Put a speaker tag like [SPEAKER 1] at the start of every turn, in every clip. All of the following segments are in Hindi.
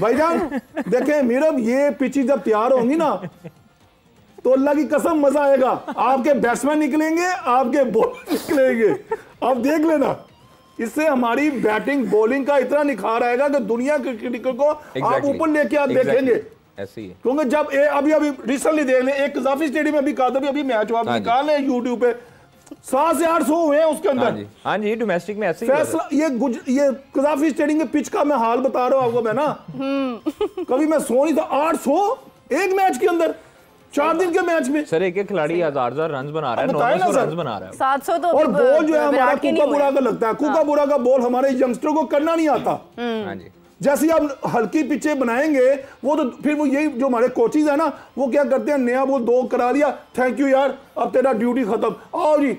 [SPEAKER 1] भाईजान देखें मीरब ये पिची जब तैयार होंगी ना तो अल्लाह की कसम मजा आएगा आपके बैट्समैन निकलेंगे आपके बॉलर निकलेंगे आप देख लेना इससे हमारी बैटिंग बॉलिंग का इतना निखार आएगा कि दुनिया के क्रिकेटर को exactly. आप ऊपर लेके आप exactly. देखेंगे ऐसे ही क्योंकि जब ए, अभी अभी रिसेंटली देख लें एक काफी स्टेडियम में अभी कहा अभी मैच हुआ निकाल यूट्यूब पे सात से आठ सौ हुए हैं उसके अंदर हाँ जी
[SPEAKER 2] हाँ जी डोमेस्टिक में ऐसे फैसला
[SPEAKER 1] ये गुज ये कजाफी स्टेडियम के पिच का मैं हाल बता रहा आपको मैं ना हम्म। कभी मैं सो नहीं था आठ सौ एक मैच के अंदर चार दिन के मैच में
[SPEAKER 2] सर एक एक खिलाड़ी हजार हजार रन बना रहा है रन बना रहा है
[SPEAKER 3] सात सौ तो और बॉल जो है हमारा कुका बुरा का
[SPEAKER 1] लगता है कुका हाँ। बुरा का बॉल हमारे यंगस्टर को करना नहीं आता हम्म। हाँ जी जैसे आप हल्की पिचे बनाएंगे वो तो फिर वो यही जो हमारे कोचिज है ना वो क्या करते हैं नया बोल दो करा दिया थैंक यू यार अब तेरा ड्यूटी खत्म आओ जी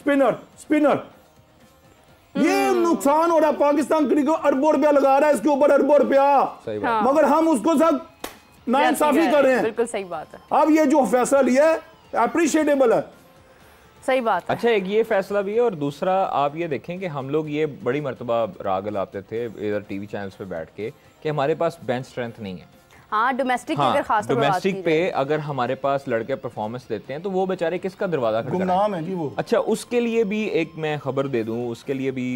[SPEAKER 1] स्पिनर स्पिनर hmm. ये नुकसान हो रहा है पाकिस्तान क्रिकेट अरबों रुपया लगा रहा है इसके ऊपर अरबों रुपया हाँ। मगर हम उसको सब इंसाफी कर रहे हैं बिल्कुल सही बात है अब ये जो फैसला लिया है अप्रिशिएटेबल है
[SPEAKER 3] सही बात
[SPEAKER 2] अच्छा एक ये फैसला भी है और दूसरा आप ये देखें कि हम लोग ये बड़ी मरतबा राग लाते थे इधर टीवी चैनल्स पे बैठ के कि हमारे पास बेंच स्ट्रेंथ नहीं है
[SPEAKER 3] हाँ डोमेस्टिक हाँ, अगर खास डोमेस्टिक पे
[SPEAKER 2] अगर हमारे पास लड़के परफॉर्मेंस देते हैं तो वो बेचारे किसका दरवाजा गुमनाम है जी वो अच्छा उसके लिए भी एक मैं खबर दे दूं उसके लिए भी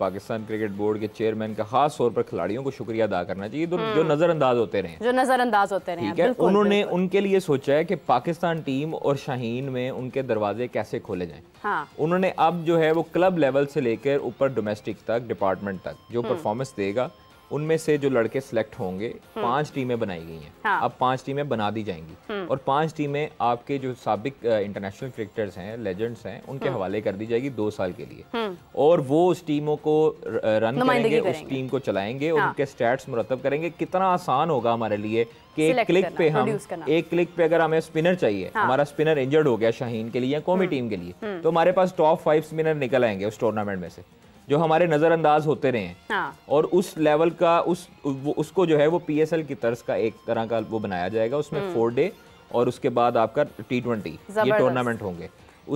[SPEAKER 2] पाकिस्तान क्रिकेट बोर्ड के चेयरमैन का खास तौर पर खिलाड़ियों को शुक्रिया अदा करना चाहिए जो हम्म। नजरअंदाज होते रहे
[SPEAKER 3] जो नजरअंदाज होते रहे उन्होंने
[SPEAKER 2] उनके लिए सोचा है कि पाकिस्तान टीम और शाहीन में उनके दरवाजे कैसे खोले जाए हाँ। उन्होंने अब जो है वो क्लब लेवल से लेकर ऊपर डोमेस्टिक तक डिपार्टमेंट तक जो परफॉर्मेंस हम्म। देगा उनमें से जो लड़के सिलेक्ट होंगे हम्म। पांच टीमें बनाई गई हैं हाँ। अब पांच टीमें बना दी जाएंगी हम्म। और पांच टीमें आपके जो सबक इंटरनेशनल क्रिकेटर्स हैं लेजेंड्स हैं उनके हम्म। हवाले कर दी जाएगी दो साल के लिए और वो उस टीमों को रन करेंगे उस टीम को चलाएंगे और हाँ। उनके स्टैट्स मुरतब करेंगे कितना आसान होगा हमारे लिए कि एक क्लिक पे हम एक क्लिक पे अगर हमें स्पिनर चाहिए हाँ। हमारा स्पिनर इंजर्ड हो गया शाहीन के लिए या कौमी टीम के लिए तो हमारे पास टॉप फाइव स्पिनर निकल आएंगे उस टूर्नामेंट में से जो हमारे नज़रअंदाज होते रहे हैं हाँ। और उस लेवल का उस वो, उसको जो है वो पी की तर्ज का एक तरह का वो बनाया जाएगा उसमें फोर हम्म। डे और उसके बाद आपका टी ट्वेंटी ये टूर्नामेंट होंगे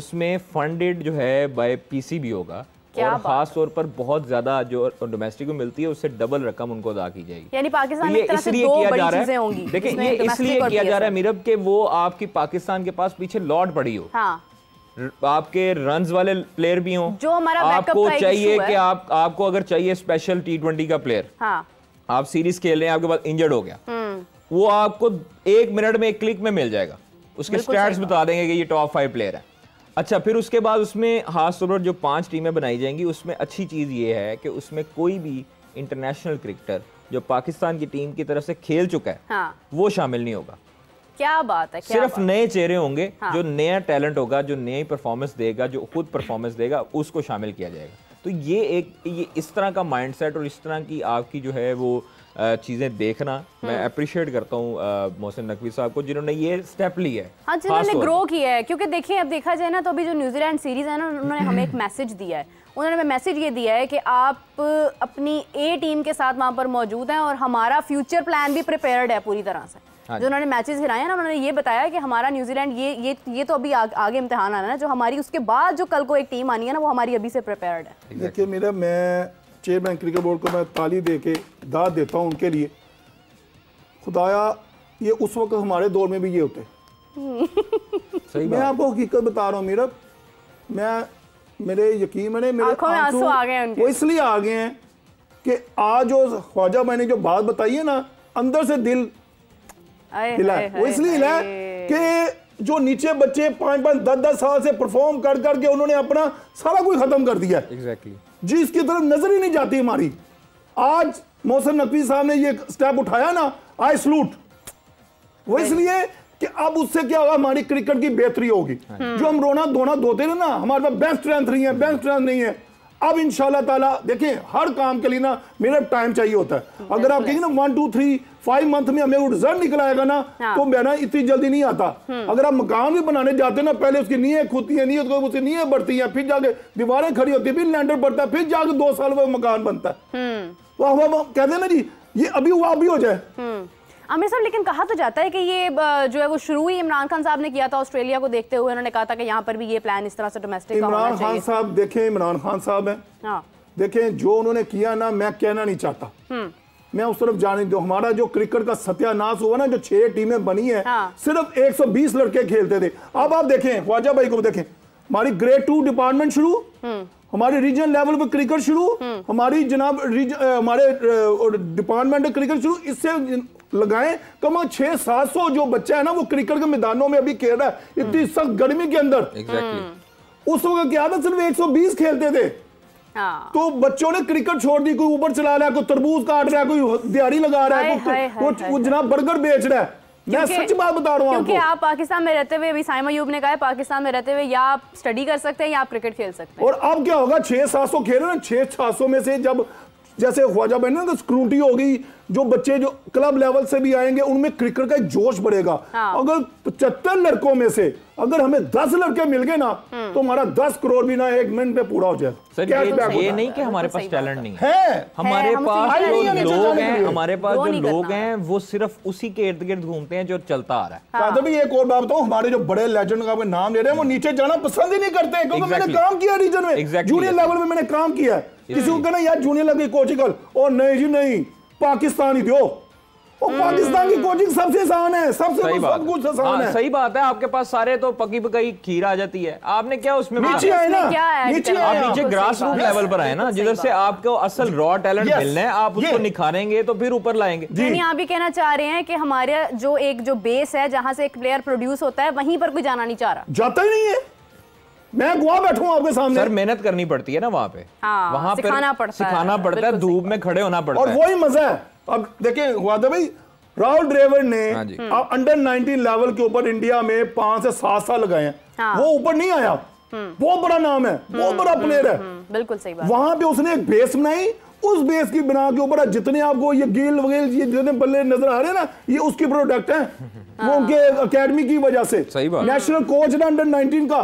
[SPEAKER 2] उसमें फंडेड जो है बाय पीसीबी होगा और खास तौर पर बहुत ज्यादा जो डोमेस्टिक में मिलती है उससे डबल रकम उनको अदा की जाएगी
[SPEAKER 3] यानी पाकिस्तान ये इसलिए किया जा रहा है देखिए ये इसलिए किया जा रहा है
[SPEAKER 2] मीरब के वो आपकी पाकिस्तान के पास पीछे लौट पड़ी हो हाँ। आपके रन वाले प्लेयर भी हों जो हमारा आपको चाहिए कि आप आपको अगर चाहिए स्पेशल टी ट्वेंटी का प्लेयर हाँ। आप सीरीज खेल रहे हैं आपके पास इंजर्ड हो गया
[SPEAKER 3] हम्म।
[SPEAKER 2] वो आपको एक मिनट में एक क्लिक में मिल जाएगा उसके स्टैट्स बता देंगे कि ये टॉप फाइव प्लेयर है अच्छा फिर उसके बाद उसमें खासतौर पर जो पांच टीमें बनाई जाएंगी उसमें अच्छी चीज़ ये है कि उसमें कोई भी इंटरनेशनल क्रिकेटर जो पाकिस्तान की टीम की तरफ से खेल चुका है हाँ। वो शामिल नहीं होगा
[SPEAKER 3] क्या बात है क्या सिर्फ नए
[SPEAKER 2] चेहरे होंगे हाँ। जो नया टैलेंट होगा जो नई परफॉर्मेंस देगा जो खुद परफॉर्मेंस देगा उसको शामिल किया जाएगा तो ये एक ये इस तरह का माइंडसेट और इस तरह की आपकी जो है वो चीज़ें देखना मैं अप्रिशिएट हम्म। करता हूँ मोहसिन नकवी साहब को जिन्होंने ये स्टेप लिया है हाँ जिन्होंने ग्रो
[SPEAKER 3] किया है क्योंकि देखिए अब देखा जाए ना तो अभी जो न्यूजीलैंड सीरीज़ है ना उन्होंने हमें एक मैसेज दिया है उन्होंने हमें मैसेज ये दिया है कि आप अपनी ए टीम के साथ वहाँ पर मौजूद हैं और हमारा फ्यूचर प्लान भी प्रिपेयर्ड है पूरी तरह से हाँ जो उन्होंने मैचेस हिराए ना उन्होंने ये बताया कि हमारा न्यूजीलैंड ये ये ये तो अभी आ, आगे इम्तहान आना है जो हमारी उसके बाद जो कल को एक टीम आनी है ना वो हमारी अभी से प्रिपेयर्ड है
[SPEAKER 1] देखिए मेरा मैं चेयरमैन क्रिकेट बोर्ड को मैं ताली दे के दाद देता हूँ उनके लिए खुदाया ये उस वक्त हमारे दौर में भी ये होते हम्म। सही मैं आपको हकीकत बता रहा हूँ मीरब मैं मेरे यकीन मैंने मेरे आंसू आ गए वो इसलिए आ गए हैं कि आज जो ख्वाजा मैंने जो बात बताई है ना अंदर से दिल
[SPEAKER 3] खिलाए वो इसलिए
[SPEAKER 1] कि जो नीचे बच्चे पांच पांच दस दस साल से परफॉर्म कर करके उन्होंने अपना सारा कुछ खत्म कर दिया एग्जैक्टली exactly. जी इसकी तरफ नजर ही नहीं जाती हमारी आज मोहसिन नकवी साहब ने ये स्टेप उठाया ना आई सलूट वो इसलिए कि अब उससे क्या होगा हमारी क्रिकेट की बेहतरी होगी हाँ जो हम रोना धोना धोते रहे ना हमारे पास बेस्ट स्ट्रेंथ नहीं है बेस्ट स्ट्रेंथ नहीं है अब इन ताला देखें हर काम के लिए ना मेरा टाइम चाहिए होता है अगर आप कहेंगे ना one two three five month में हमें रिजल्ट निकल आएगा ना हाँ। तो मैं ना इतनी जल्दी नहीं आता हम्म। अगर आप मकान भी बनाने जाते ना पहले उसकी नीय खुदती है नींह उसकी नीय बढ़ती है फिर जाके दीवारें खड़ी होती है फिर लैंडर बढ़ता है फिर जाके दो साल वो मकान बनता है हम्म। वाह वाह कहते हैं ना जी ये अभी वो अभी हो जाए
[SPEAKER 3] हम्म। आमिर साहब लेकिन कहा तो जाता है कि ये जो है वो शुरू ही इमरान खान साहब ने किया था ऑस्ट्रेलिया को देखते हुए उन्होंने कहा था कि यहाँ पर भी ये प्लान इस तरह से डोमेस्टिक इमरान खान
[SPEAKER 1] साहब देखें इमरान खान साहब हैं हाँ। देखें जो उन्होंने किया ना मैं कहना नहीं चाहता हम्म। मैं उस तरफ जाने दो हमारा जो क्रिकेट का सत्यानाश हुआ ना जो छह टीमें बनी है हाँ। सिर्फ 120 लड़के खेलते थे अब आप देखें ख्वाजा भाई को देखें हमारी ग्रेड टू डिपार्टमेंट शुरू हम्म। हमारी रीजन लेवल पर क्रिकेट शुरू हम्म। हमारी जनाब हमारे डिपार्टमेंट क्रिकेट शुरू इससे लगाएं कम छह सात सौ जो बच्चा है ना वो क्रिकेट के मैदानों में अभी खेल रहा है इतनी हम्म। सख्त गर्मी के अंदर exactly.
[SPEAKER 3] हम्म।
[SPEAKER 1] उस वक्त क्या था सिर्फ 120 खेलते थे हाँ। तो बच्चों ने क्रिकेट छोड़ दी कोई ऊपर चला रहा है कोई तरबूज काट रहा है कोई दिहाड़ी लगा रहा है कोई वो जनाब बर्गर बेच रहा है मैं सच बात बता रहा हूँ क्योंकि
[SPEAKER 3] आप पाकिस्तान में रहते हुए अभी साइमा यूब ने कहा है पाकिस्तान में रहते हुए या आप स्टडी कर सकते हैं या आप क्रिकेट खेल सकते
[SPEAKER 1] हैं और अब क्या होगा छह सात सौ खेल रहे छह सात सौ में से जब जैसे ख्वाजा बहन ना स्क्रूटी होगी जो बच्चे जो क्लब लेवल से भी आएंगे उनमें क्रिकेट का जोश बढ़ेगा हाँ। अगर पचहत्तर लड़कों में से अगर हमें दस लड़के मिल गए ना हम्म। तो हमारा दस करोड़ भी ना एक मिनट में पूरा हो जाए सर ये, ये नहीं कि हमारे पास टैलेंट नहीं है हमारे पास जो लोग हैं हमारे पास जो लोग हैं
[SPEAKER 2] वो सिर्फ उसी के इर्द गिर्द घूमते हैं जो चलता आ रहा
[SPEAKER 1] है हाँ। भी एक और बात बताऊँ हमारे जो बड़े लेजेंड का नाम ले रहे हैं वो हम्म। नीचे जाना पसंद ही नहीं करते क्योंकि मैंने काम किया रीजन में जूनियर लेवल में मैंने काम किया किसी को कहना यार जूनियर लग गई कोचिकल और नहीं जी नहीं पाकिस्तानी दो वो हम्म, पाकिस्तान की हम्म, कोचिंग हम्म। सबसे आसान है सबसे सही बात कुछ आसान हाँ, है सही
[SPEAKER 2] बात है आपके पास सारे तो पकी पकाई खीर आ जाती है आपने क्या उसमें नीचे आए ना नीचे आप नीचे ग्रास रूट लेवल पर आए ना जिधर से आपको असल रॉ टैलेंट मिलना है आप उसको निखारेंगे तो फिर ऊपर लाएंगे यानी
[SPEAKER 3] आप भी कहना चाह रहे हैं कि हमारे जो एक जो बेस है जहाँ से एक प्लेयर प्रोड्यूस होता है वहीं पर कोई जाना नहीं चाह रहा
[SPEAKER 2] जाता ही नहीं है मैं गुआ बैठू आपके सामने सर मेहनत करनी पड़ती है ना वहाँ पे हाँ,
[SPEAKER 3] वहाँ पे सिखाना पड़ता है
[SPEAKER 1] धूप में खड़े होना पड़ता है और वही मजा है अब देखिए हुआ था तो भाई राहुल द्रेविड ने हाँ अंडर 19 लेवल के ऊपर इंडिया में पांच से सात साल लगाए हैं हाँ। वो ऊपर नहीं आया हम्म। बहुत बड़ा नाम है हम्म, बहुत बड़ा प्लेयर हम्म,
[SPEAKER 3] है बिल्कुल सही बात वहां पे उसने एक
[SPEAKER 1] बेस बनाई उस बेस की बना के ऊपर जितने आपको ये गेल वगैरह ये जितने बल्ले नजर आ रहे हैं ना ये उसकी प्रोडक्ट है वो हाँ। उनके अकेडमी की वजह से सही बात नेशनल कोच है अंडर नाइनटीन का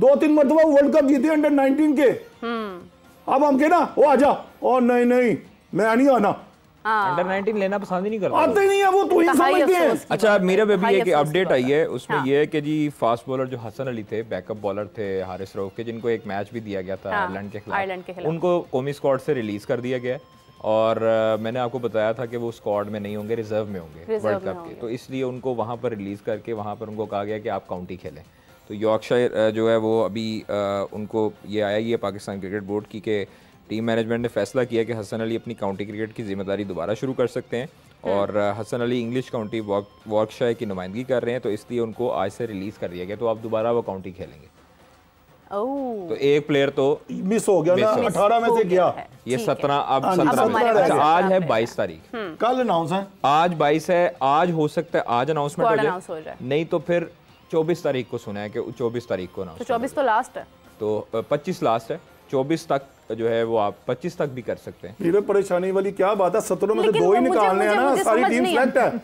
[SPEAKER 1] दो तीन मरतबा वर्ल्ड कप जीते अंडर नाइनटीन के अब हम के ना वो आजा और नहीं नहीं मैं नहीं आना
[SPEAKER 2] अंडर हाँ। 19 लेना पसंद ही नहीं करता आते नहीं है वो
[SPEAKER 1] तो ही समझते हैं
[SPEAKER 2] अच्छा मेरा बेबी एक अपडेट आई है उसमें हाँ। ये है कि जी फास्ट बॉलर जो हसन अली थे बैकअप बॉलर थे हारिस रऊफ के जिनको एक मैच भी दिया गया था आयरलैंड हाँ, के खिलाफ आयरलैंड के खिलाफ उनको कौमी स्क्वाड से रिलीज कर दिया गया और मैंने आपको बताया था कि वो स्क्वाड में नहीं होंगे रिजर्व में होंगे वर्ल्ड कप के तो इसलिए उनको वहाँ पर रिलीज करके वहाँ पर उनको कहा गया कि आप काउंटी खेलें तो यॉर्कशायर जो है वो अभी उनको ये आया ही है पाकिस्तान क्रिकेट बोर्ड की कि टीम मैनेजमेंट ने फैसला किया कि हसन अली अपनी काउंटी क्रिकेट की जिम्मेदारी दोबारा शुरू कर सकते हैं और हम्म। Hasan Ali English county Warwickshire की नुमाइंदगी कर रहे हैं तो इसलिए उनको आज से रिलीज़ कर दिया गया तो आप दोबारा वो काउंटी खेलेंगे
[SPEAKER 1] तो
[SPEAKER 2] एक प्लेयर तो मिस हो गया ना अठारह में से गया
[SPEAKER 1] ये सत्रह अब हाँ सत्रह अच्छा,
[SPEAKER 2] आज है बाईस तारीख
[SPEAKER 1] हम्म। कल अनाउंस है
[SPEAKER 2] आज बाईस है आज हो सकता है आज अनाउंसमेंट हो जाए नहीं तो फिर चौबीस तारीख को सुना है कि चौबीस तारीख को अनाउंस तो
[SPEAKER 3] चौबीस तो लास्ट है
[SPEAKER 2] तो पच्चीस लास्ट है चौबीस तक जो है वो आप 25 तक भी कर सकते
[SPEAKER 1] हैं परेशानी वाली क्या बात है सत्रों में से दो ही निकालने हैं ना सारी टीम सेलेक्ट है